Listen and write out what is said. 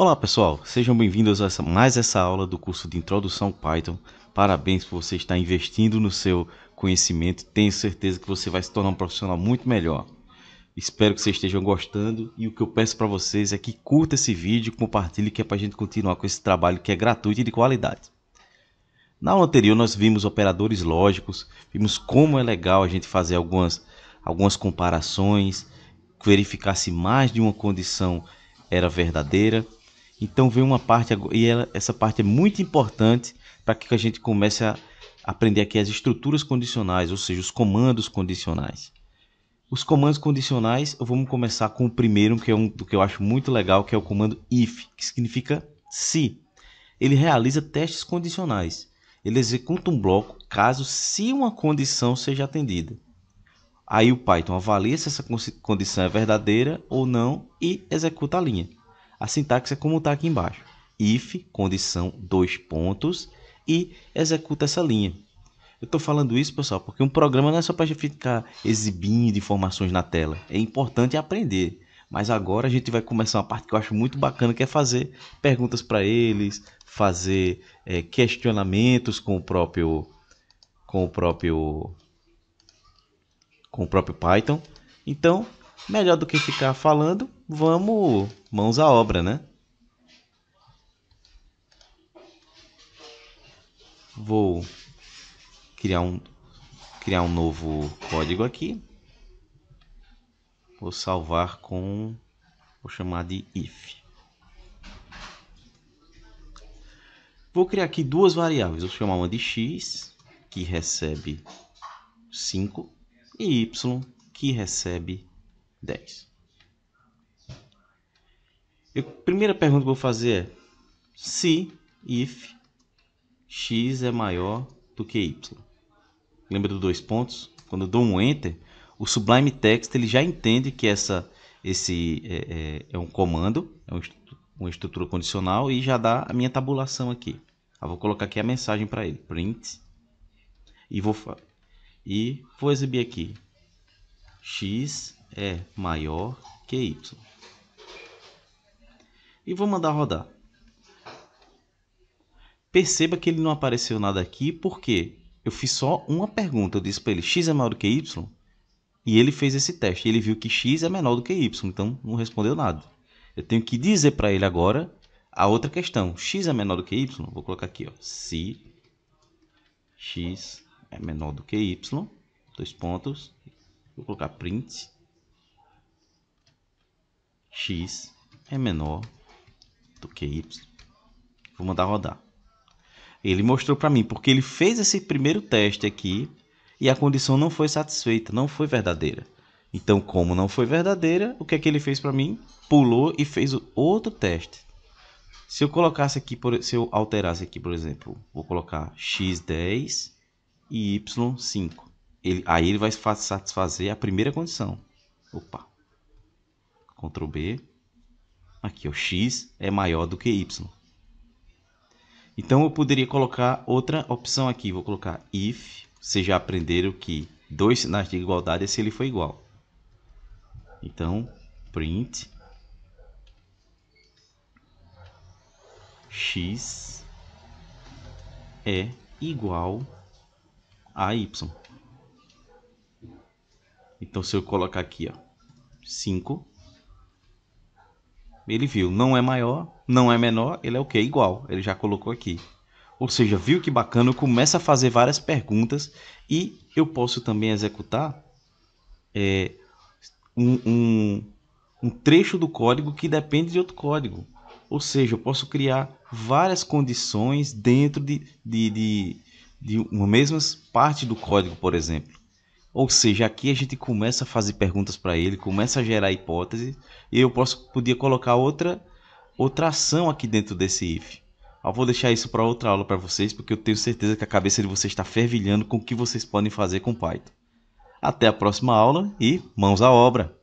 Olá pessoal, sejam bem-vindos a mais essa aula do curso de Introdução ao Python. Parabéns por você estar investindo no seu conhecimento. Tenho certeza que você vai se tornar um profissional muito melhor. Espero que vocês estejam gostando e o que eu peço para vocês é que curta esse vídeo, compartilhe que é para a gente continuar com esse trabalho que é gratuito e de qualidade. Na aula anterior nós vimos operadores lógicos, vimos como é legal a gente fazer algumas, algumas comparações, verificar se mais de uma condição era verdadeira então vem uma parte, e ela, essa parte é muito importante para que a gente comece a aprender aqui as estruturas condicionais, ou seja, os comandos condicionais. Os comandos condicionais, vamos começar com o primeiro, que é um que eu acho muito legal, que é o comando if, que significa se. Ele realiza testes condicionais. Ele executa um bloco caso se uma condição seja atendida. Aí o Python avalia se essa condição é verdadeira ou não e executa a linha. A sintaxe é como está aqui embaixo. If, condição, dois pontos, e executa essa linha. Eu estou falando isso, pessoal, porque um programa não é só para ficar exibindo informações na tela. É importante aprender. Mas agora a gente vai começar uma parte que eu acho muito bacana, que é fazer perguntas para eles, fazer é, questionamentos com o próprio, com o próprio, com o próprio Python. Então, melhor do que ficar falando, vamos mãos à obra, né? Vou criar um criar um novo código aqui. Vou salvar com vou chamar de if. Vou criar aqui duas variáveis, vou chamar uma de x, que recebe 5, e y, que recebe 10. A primeira pergunta que eu vou fazer é se, if, x é maior do que y. Lembra dos dois pontos? Quando eu dou um enter, o Sublime Text ele já entende que essa, esse é, é, é um comando, é um, uma estrutura condicional e já dá a minha tabulação aqui. Eu vou colocar aqui a mensagem para ele, print, e vou, e vou exibir aqui x é maior que y. E vou mandar rodar. Perceba que ele não apareceu nada aqui porque eu fiz só uma pergunta. Eu disse para ele x é maior do que y e ele fez esse teste. Ele viu que x é menor do que y, então não respondeu nada. Eu tenho que dizer para ele agora a outra questão. x é menor do que y? Vou colocar aqui, ó, se x é menor do que y, dois pontos. Vou colocar print x é menor do que y. Vou mandar rodar. Ele mostrou para mim, porque ele fez esse primeiro teste aqui e a condição não foi satisfeita, não foi verdadeira. Então, como não foi verdadeira, o que é que ele fez para mim? Pulou e fez outro teste. Se eu colocasse aqui, se eu alterasse aqui, por exemplo, vou colocar x10 e y5. Ele, aí ele vai satisfazer a primeira condição. Opa, Ctrl B. Aqui, o X é maior do que Y. Então, eu poderia colocar outra opção aqui. Vou colocar if. Vocês já aprenderam que dois sinais de igualdade é se ele for igual. Então, print x é igual a y. Então, se eu colocar aqui, ó, 5 ele viu, não é maior, não é menor, ele é o que? Igual. Ele já colocou aqui. Ou seja, viu que bacana, começa a fazer várias perguntas e eu posso também executar é, um, um, um trecho do código que depende de outro código. Ou seja, eu posso criar várias condições dentro de, de, de, de uma mesma parte do código, por exemplo. Ou seja, aqui a gente começa a fazer perguntas para ele, começa a gerar hipóteses, e eu posso podia colocar outra outra ação aqui dentro desse if. Eu vou deixar isso para outra aula para vocês, porque eu tenho certeza que a cabeça de vocês está fervilhando com o que vocês podem fazer com Python. Até a próxima aula e mãos à obra!